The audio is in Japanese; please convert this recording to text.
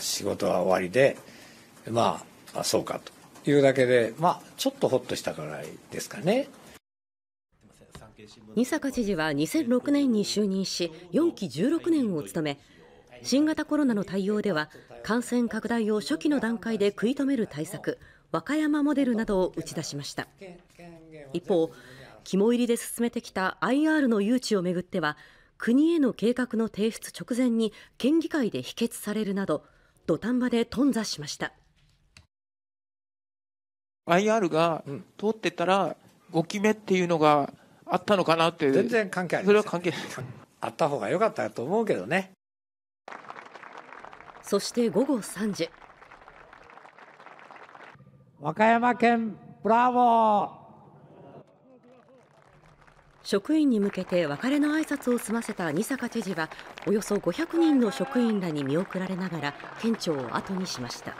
仕事は終わりでまあそうかというだけでまあちょっとほっとしたぐらいですかね。仁坂知事は2006年に就任し4期16年を務め新型コロナの対応では感染拡大を初期の段階で食い止める対策和歌山モデルなどを打ち出しました一方肝入りで進めてきた IR の誘致をめぐっては国への計画の提出直前に県議会で否決されるなど土壇場で頓挫しました IR が通ってたら5期目っていうのがあったのかなって全然関係ありませそれは関係ないあった方が良かったと思うけどねそして午後3時和歌山県ブラボー職員に向けて別れの挨拶を済ませた二坂知事はおよそ500人の職員らに見送られながら県庁を後にしました。